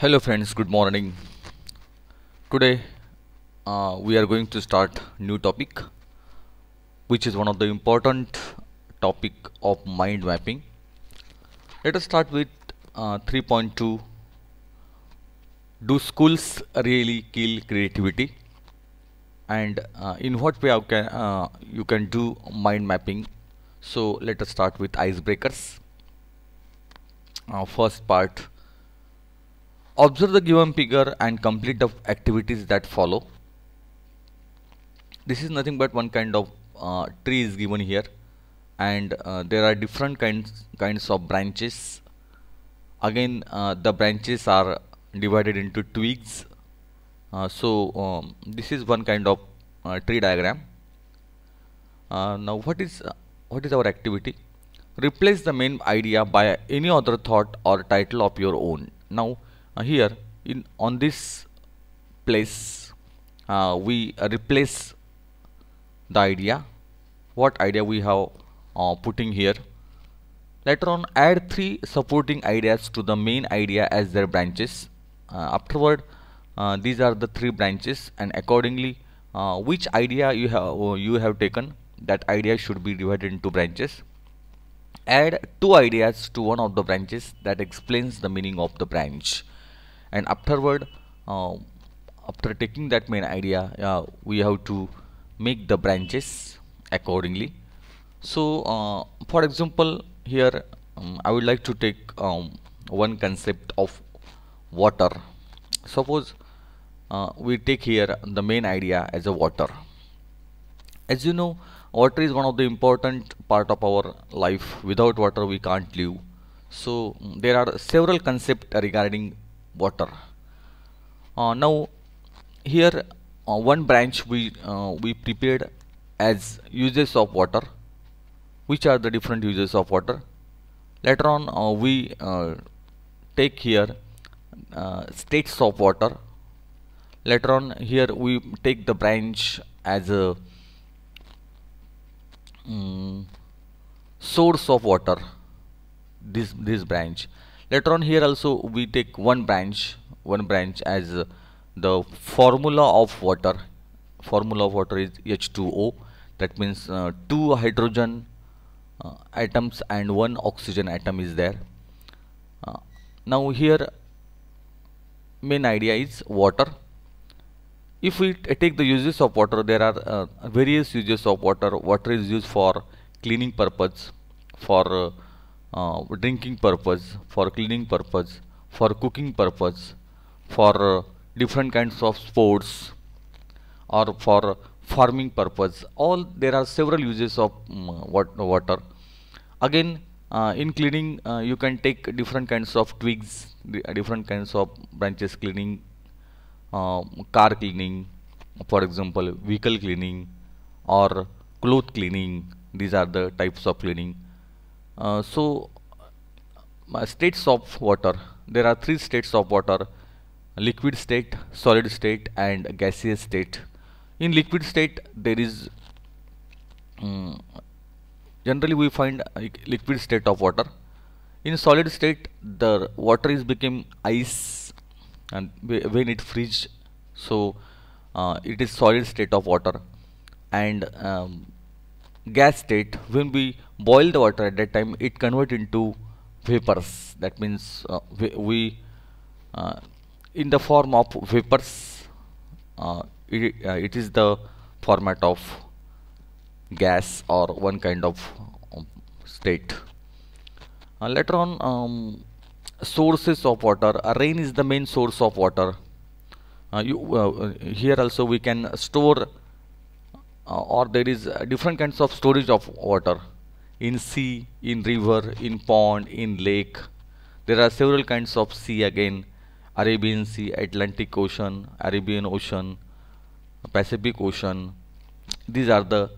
hello friends good morning today uh, we are going to start new topic which is one of the important topic of mind mapping let us start with uh, 3.2 do schools really kill creativity and uh, in what way can, uh, you can do mind mapping so let us start with icebreakers uh, first part Observe the given figure and complete the activities that follow. This is nothing but one kind of uh, tree is given here and uh, there are different kinds kinds of branches. Again uh, the branches are divided into twigs. Uh, so um, this is one kind of uh, tree diagram. Uh, now what is what is our activity? Replace the main idea by any other thought or title of your own. Now uh, here in on this place uh, we replace the idea what idea we have uh, putting here later on add three supporting ideas to the main idea as their branches uh, afterward uh, these are the three branches and accordingly uh, which idea you have you have taken that idea should be divided into branches add two ideas to one of the branches that explains the meaning of the branch and afterward uh, after taking that main idea uh, we have to make the branches accordingly so uh, for example here um, I would like to take um, one concept of water suppose uh, we take here the main idea as a water as you know water is one of the important part of our life without water we can't live so there are several concepts regarding water uh, now here uh, one branch we uh, we prepared as uses of water which are the different uses of water later on uh, we uh, take here uh, states of water later on here we take the branch as a um, source of water this this branch later on here also we take one branch one branch as the formula of water formula of water is H2O that means uh, two hydrogen uh, atoms and one oxygen atom is there uh, now here main idea is water if we take the uses of water there are uh, various uses of water water is used for cleaning purpose for uh, uh, drinking purpose, for cleaning purpose, for cooking purpose, for uh, different kinds of sports or for farming purpose. All there are several uses of um, water. Again, uh, in cleaning, uh, you can take different kinds of twigs, different kinds of branches cleaning, um, car cleaning, for example, vehicle cleaning or cloth cleaning. These are the types of cleaning uh, so states of water there are three states of water liquid state solid state and gaseous state in liquid state there is um, generally we find uh, liquid state of water in solid state the water is become ice and when it freeze so uh, it is solid state of water and um, gas state when we boil the water at that time it convert into vapors that means uh, we, we uh, in the form of vapors uh, it, uh, it is the format of gas or one kind of um, state uh, later on um, sources of water uh, rain is the main source of water you, here also we can store uh, or there is uh, different kinds of storage of water in sea, in river, in pond, in lake. There are several kinds of sea again, Arabian Sea, Atlantic Ocean, Arabian Ocean, Pacific Ocean. These are the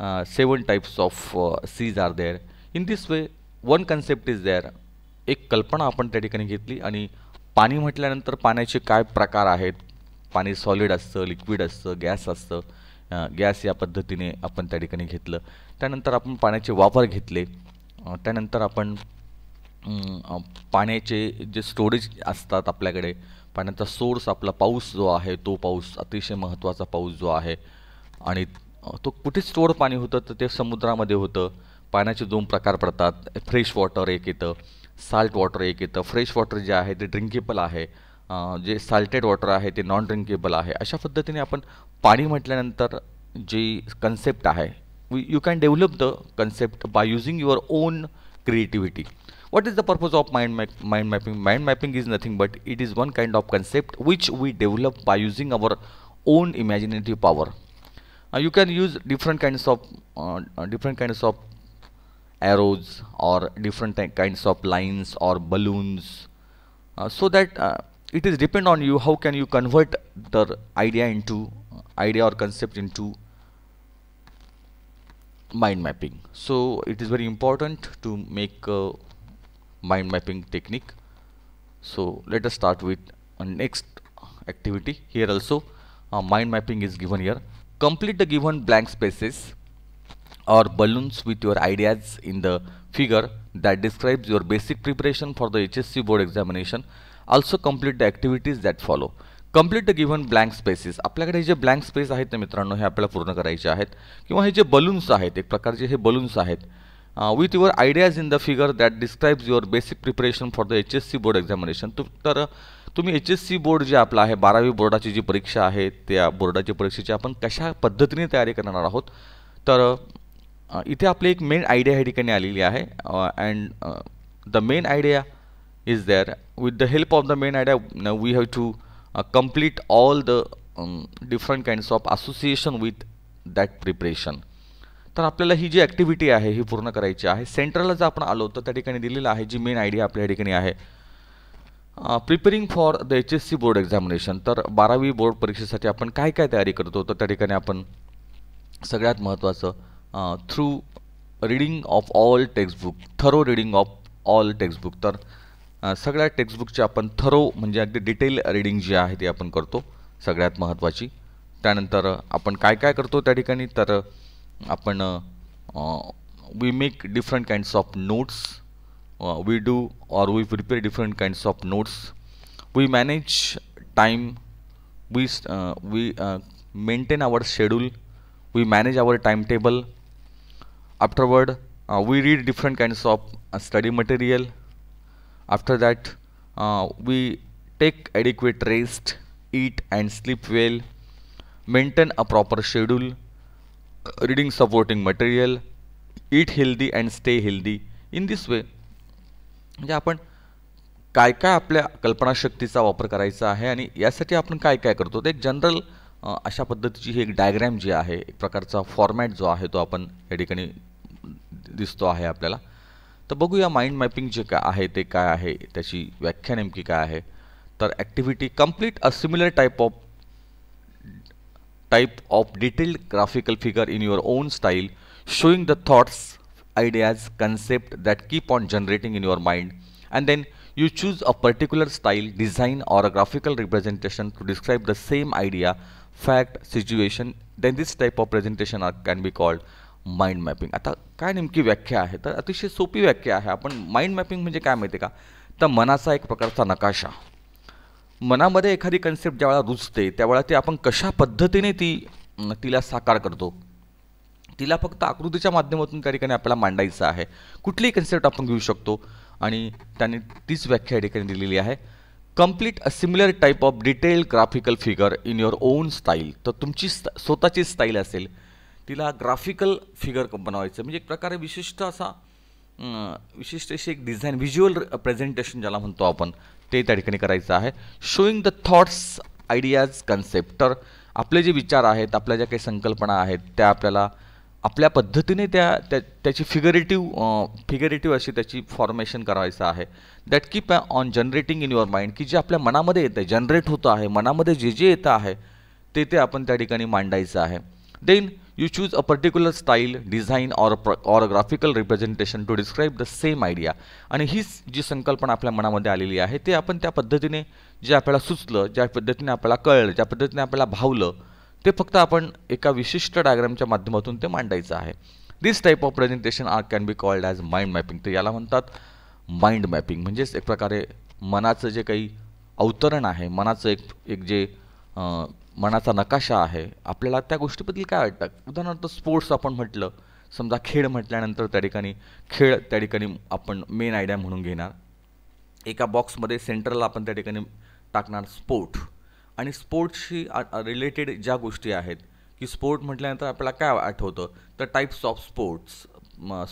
uh, seven types of seas are there. In this way, one concept is there एक कल्पना आपण त्या ठिकाणी घेतली आणि पाणी म्हटल्यानंतर पाण्याचे काय प्रकार आहेत पाणी सॉलिड असतं लिक्विड असतं गॅस असतं गॅस या पद्धतीने आपण त्या ठिकाणी घेतलं त्यानंतर आपण पाण्याचे वापर घेतले त्यानंतर आपण पाण्याचे जे स्टोरेज असतात आपल्याकडे पाण्याचा सोर्स आपला पाऊस जो आहे तो पाऊस अतिशय महत्त्वाचा पाऊस जो आहे आणि तो कुठे स्टोअर पाणी होतं तर ते समुद्रामध्ये होतं पाण्याचे दोन प्रकार पडतात फ्रेश वॉटर एक येतं साल्ट वॉटर एक येतं फ्रेश वॉटर जे आहे ते ड्रिंकेबल आहे जे साल्टेड वॉटर आहे ते नॉन ड्रिंकेबल आहे अशा पद्धतीने आपण पाणी म्हटल्यानंतर जी concept आहे you can develop the concept by using your own creativity what is the purpose of mind, ma mind mapping mind mapping is nothing but it is one kind of concept which we develop by using our own imaginative power uh, you can use different kinds of uh, uh, different kinds of arrows or different kinds of lines or balloons so that it is depend on you how can you convert the idea into idea or concept into mind mapping so it is very important to make mind mapping technique so let us start with next activity here also uh, mind mapping is given here complete the given blank spaces or balloons with your ideas in the figure that describes your basic preparation for the HSC board examination also complete the activities that follow complete the given blank spaces आपल्याकडे जे blank space आहेत ना मित्रांनो हे आपल्याला पूर्ण करायचे आहेत किंवा हे जे बलून्स आहेत एक प्रकारचे हे बलून्स आहेत with your ideas in the figure that describes your basic preparation for the H S C board examination तर तुम्ही एच एस सी बोर्ड जे आपला आहे बारावी बोर्डाची जी परीक्षा आहे त्या बोर्डाच्या परीक्षेची आपण कशा पद्धतीने तयारी करणार आहोत तर uh, इथे आपली एक मेन आयडिया ह्या ठिकाणी आलेली आहे and the main idea is there with the help of the main idea now we have to uh, complete all the um, different kinds of association with that preparation तर आपल्याला ही जी activity आहे ही पूर्ण करायची आहे सेंट्रलला जर आपण आलो तर त्या ठिकाणी दिलेलं आहे जी मेन आयडिया आपल्या ठिकाणी आहे preparing for the H S C board examination तर बारावी बोर्ड परीक्षेसाठी आपण काय काय तयारी करतो तर त्या ठिकाणी आपण सगळ्यात महत्त्वाचं through reading of all textbook thorough reading of all textbook तर सगळ्या टेक्स्टबुकची आपण थरो म्हणजे अगदी डिटेल रीडिंग जी आहे ती आपण करतो सगळ्यात महत्त्वाची त्यानंतर आपण काय काय करतो त्या ठिकाणी तर आपण we make different kinds of notes we do or we prepare different kinds of notes we manage time we we maintain our schedule we manage our time table afterward we read different kinds of study material after that uh, we take adequate rest eat and sleep well maintain a proper schedule reading supporting material eat healthy and stay healthy in this way म्हणजे आपण काय काय आपल्या कल्पनाशक्तीचा वापर करायचा आहे आणि यासाठी आपण काय काय करतो ते एक जनरल अशा पद्धतीची ही एक डायग्रॅम जी आहे एक प्रकारचा फॉर्मॅट जो आहे तो आपण या ठिकाणी दिसतो आहे आपल्याला बघू या माइंड मॅपिंग जे काय आहे ते काय आहे त्याची व्याख्या नेमकी काय आहे तर activity complete similar type of type of detailed graphical figure in your own style showing the thoughts ideas concept that keep on generating in your mind and then you choose a particular style design or a graphical representation to describe the same idea fact situation then this type of presentation are can be called mind mapping आता काय नेमकी व्याख्या आहे तर अतिशय सोपी व्याख्या आहे आपण माइंड मॅपिंग म्हणजे काय माहिती का तर मनाचा एक प्रकारचा नकाशा मनामध्ये एखादी कन्सेप्ट ज्यावेळा रुजते त्यावेळेला ती आपण कशा पद्धतीने ती तिला साकार करतो तिला फक्त आकृतीच्या माध्यमातून त्या ठिकाणी आपल्याला मांडायचं आहे कुठलीही कन्सेप्ट आपण घेऊ शकतो आणि त्याने तीच व्याख्या या ठिकाणी दिलेली आहे complete a similar type of detail graphical figure in your own style तर तुमची स्वतःची स्टाईल असेल तिला ग्राफिकल फिगर बनवायचं म्हणजे एक प्रकारे विशिष्ट असा विशिष्ट अशी एक डिझाईन व्हिज्युअल प्रेझेंटेशन ज्याला म्हणतो आपण ते त्या ठिकाणी करायचं आहे showing the thoughts ideas concept तर आपले जे विचार आहेत आपल्या ज्या काही संकल्पना आहेत त्या आपल्याला आपल्या पद्धतीने त्या त्याची फिगरेटिव्ह फिगरेटिव्ह अशी त्याची फॉर्मेशन करायचं आहे that keep on generating in your mind की जे आपल्या मनामध्ये येतं आहे जनरेट होतं आहे मनामध्ये जे जे येतं आहे ते ते आपण त्या ठिकाणी मांडायचं आहे then you choose a particular style design or or a graphical representation to describe the same आणि हीच जी संकल्पना आपल्या मनामध्ये आलेली आहे ते आपण त्या पद्धतीने जे आपल्याला सुचलं ज्या पद्धतीने आपल्याला कळलं ज्या पद्धतीने आपल्याला भावलं ते फक्त आपण एका विशिष्ट डायग्रामच्या माध्यमातून ते मांडायचं आहे this type of presentation are can be called as mind mapping तर याला म्हणतात माइंड मॅपिंग म्हणजेच एक प्रकारे मनाचं जे काही अवतरण आहे मनाचं एक एक जे मनाचा नकाशा आहे आपल्याला त्या गोष्टीबद्दल काय वाटतं उदाहरणार्थ स्पोर्ट्स आपण म्हटलं समजा खेळ म्हटल्यानंतर त्या ठिकाणी खेळ त्या ठिकाणी आपण मेन आयडिया म्हणून घेणार एका बॉक्समध्ये सेंटरला आपण त्या ठिकाणी टाकणार स्पोर्ट आणि स्पोर्ट्सशी रिलेटेड ज्या गोष्टी आहेत की स्पोर्ट म्हटल्यानंतर आपल्याला काय आठवतं तर टाईप्स ऑफ स्पोर्ट्स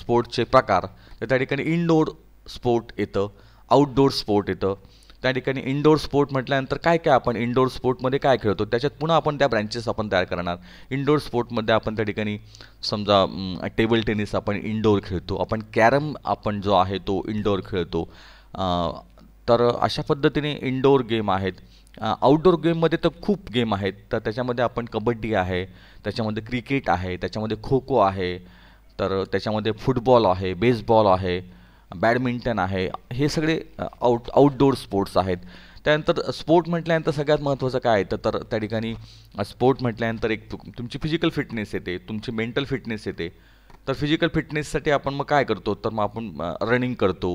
स्पोर्ट्सचे प्रकार तर त्या ठिकाणी इनडोअर स्पोर्ट येतं आउटडोअर स्पोर्ट येतं त्या ठिकाणी इंडोर स्पोर्ट म्हटल्यानंतर काय काय आपण इंडोर स्पोर्टमध्ये काय खेळतो त्याच्यात पुन्हा आपण त्या ब्रँचेस आपण तयार करणार इंडोर स्पोर्टमध्ये आपण त्या ठिकाणी समजा टेबल टेनिस आपण इंडोर खेळतो आपण कॅरम आपण जो आहे तो इंडोर खेळतो तर अशा पद्धतीने इंडोर गेम आहेत आउटडोर गेममध्ये तर खूप गेम आहेत तर त्याच्यामध्ये आपण कबड्डी आहे त्याच्यामध्ये क्रिकेट आहे त्याच्यामध्ये खो खो आहे तर त्याच्यामध्ये फुटबॉल आहे बेसबॉल आहे बॅडमिंटन आहे हे सगळे आउट आउटडोअर स्पोर्ट्स आहेत त्यानंतर स्पोर्ट म्हटल्यानंतर सगळ्यात महत्त्वाचं काय आहे तर त्या ठिकाणी स्पोर्ट म्हटल्यानंतर एक तुमची फिजिकल फिटनेस येते तुमची मेंटल फिटनेस येते तर फिजिकल फिटनेससाठी आपण मग काय करतो तर मग आपण रनिंग करतो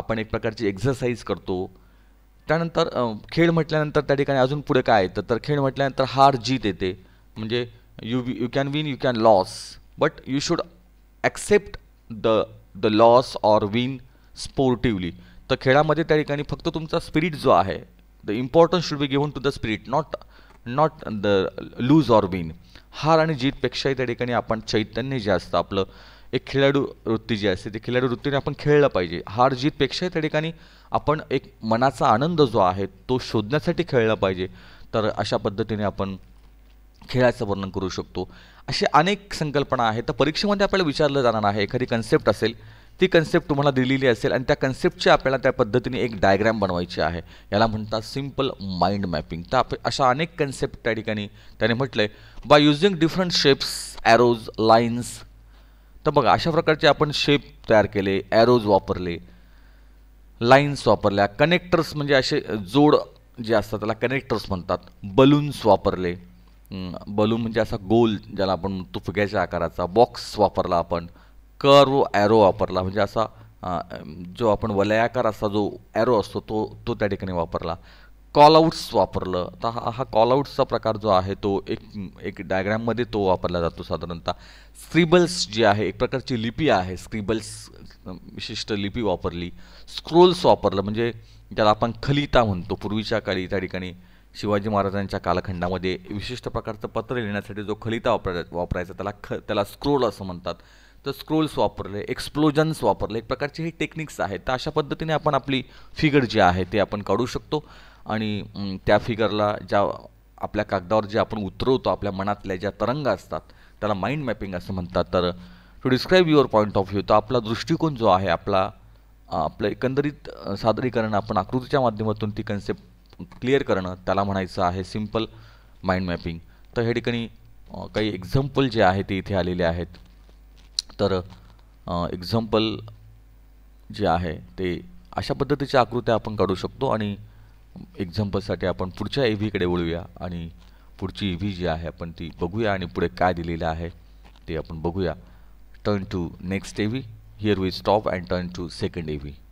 आपण एक प्रकारची एक्झरसाईज करतो त्यानंतर खेळ म्हटल्यानंतर त्या ठिकाणी अजून पुढे काय येतं तर खेळ म्हटल्यानंतर हार जीत येते म्हणजे you you can win you can loss but you should accept the the loss or win sportively तर खेळामध्ये त्या ठिकाणी फक्त तुमचा स्पिरिट जो आहे the importance should be given to the spirit not not the lose or win हार आणि जीतपेक्षाही त्या ठिकाणी आपण चैतन्य जे असतं आपलं एक खेळाडू वृत्ती जी असते ते खेळाडू वृत्तीने आपण खेळलं पाहिजे हार जीतपेक्षाही त्या ठिकाणी आपण एक मनाचा आनंद जो आहे तो शोधण्यासाठी खेळला पाहिजे तर अशा पद्धतीने आपण खेळाचं वर्णन करू शकतो अशी अनेक संकल्पना आहेत तर परीक्षेमध्ये आपल्याला विचारलं जाणार आहे एखादी कन्सेप्ट असेल ती कन्सेप्ट तुम्हाला दिलेली असेल आणि त्या कन्सेप्टची आपल्याला त्या पद्धतीने एक डायग्रॅम बनवायची आहे याला म्हणतात सिम्पल माइंड मॅपिंग तर आप अशा अनेक कन्सेप्ट त्या ठिकाणी त्याने म्हटलं आहे by using different shapes arrows lines तर बघा अशा प्रकारचे आपण शेप तयार केले ॲरोज वापरले लाईन्स वापरल्या कनेक्टर्स म्हणजे असे जोड जे असतात त्याला कनेक्टर्स म्हणतात बलून्स वापरले बलून म्हणजे असा गोल ज्याला आपण तुफग्याच्या आकाराचा बॉक्स वापरला आपण कर्व ॲरो वापरला म्हणजे असा जो आपण वलयाकार असा जो ॲरो असतो तो तो त्या ठिकाणी वापरला कॉलआउट्स वापरलं तर हा हा कॉलआउट्सचा प्रकार जो आहे तो एक एक डायग्रॅममध्ये तो वापरला जातो साधारणतः स्क्रिबल्स जी आहे एक प्रकारची लिपी आहे स्क्रिबल्स विशिष्ट लिपी वापरली स्क्रोल्स वापरलं म्हणजे ज्याला आपण खलिता म्हणतो पूर्वीच्या काळी त्या ठिकाणी शिवाजी महाराजांच्या कालखंडामध्ये विशिष्ट प्रकारचं पत्र लिहिण्यासाठी जो खलिता वापराय वापरायचा त्याला ख त्याला स्क्रोल असं म्हणतात तर स्क्रोल्स वापरले एक्सप्लोजन्स वापरले एक प्रकारचे हे टेक्निक्स आहेत तर अशा पद्धतीने आपण आपली फिगर जी आहे ते आपण काढू शकतो आणि त्या फिगरला ज्या आपल्या कागदावर जे आपण उतरवतो आपल्या मनातल्या ज्या तरंग असतात त्याला माइंड मॅपिंग असं म्हणतात तर to describe your point of view तर आपला दृष्टिकोन जो आहे आपला आपलं एकंदरीत सादरीकरण आपण आकृतीच्या माध्यमातून ती कन्सेप्ट क्लिअर करणं त्याला म्हणायचं आहे सिम्पल माइंड मॅपिंग तर हे ठिकाणी काही एक्झाम्पल जे आहे ते इथे आलेले आहेत तर एक्झाम्पल जे आहे ते अशा पद्धतीच्या आकृत्या आपण काढू शकतो आणि एक्झाम्पलसाठी आपण पुढच्या ए व्हीकडे वळूया आणि पुढची ई व्ही जी आहे आपण ती बघूया आणि पुढे काय दिलेलं आहे ते आपण बघूया turn to next A V here we stop and turn to second A V